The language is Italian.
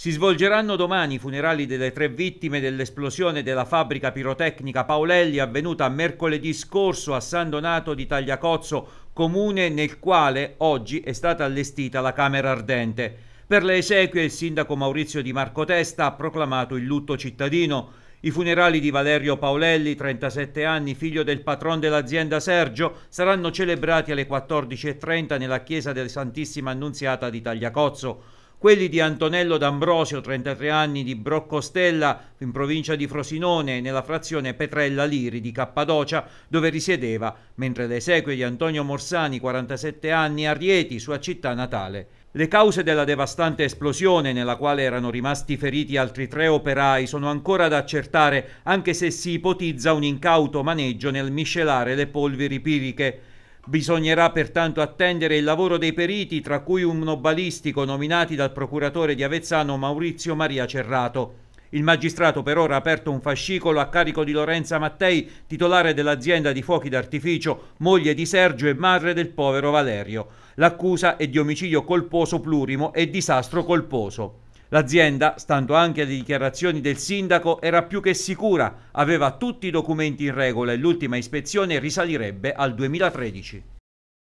Si svolgeranno domani i funerali delle tre vittime dell'esplosione della fabbrica pirotecnica Paolelli avvenuta mercoledì scorso a San Donato di Tagliacozzo, comune nel quale oggi è stata allestita la Camera Ardente. Per le esequie il sindaco Maurizio Di Marco Testa ha proclamato il lutto cittadino. I funerali di Valerio Paolelli, 37 anni, figlio del patron dell'azienda Sergio, saranno celebrati alle 14.30 nella chiesa della Santissima Annunziata di Tagliacozzo quelli di Antonello D'Ambrosio, 33 anni, di Broccostella, in provincia di Frosinone, nella frazione Petrella Liri di Cappadocia, dove risiedeva, mentre le esequie di Antonio Morsani, 47 anni, a Rieti, sua città natale. Le cause della devastante esplosione, nella quale erano rimasti feriti altri tre operai, sono ancora da accertare, anche se si ipotizza un incauto maneggio nel miscelare le polveri piriche. Bisognerà pertanto attendere il lavoro dei periti, tra cui un nobalistico nominati dal procuratore di Avezzano Maurizio Maria Cerrato. Il magistrato per ora ha aperto un fascicolo a carico di Lorenza Mattei, titolare dell'azienda di fuochi d'artificio, moglie di Sergio e madre del povero Valerio. L'accusa è di omicidio colposo plurimo e disastro colposo. L'azienda, stando anche alle dichiarazioni del sindaco, era più che sicura, aveva tutti i documenti in regola e l'ultima ispezione risalirebbe al 2013.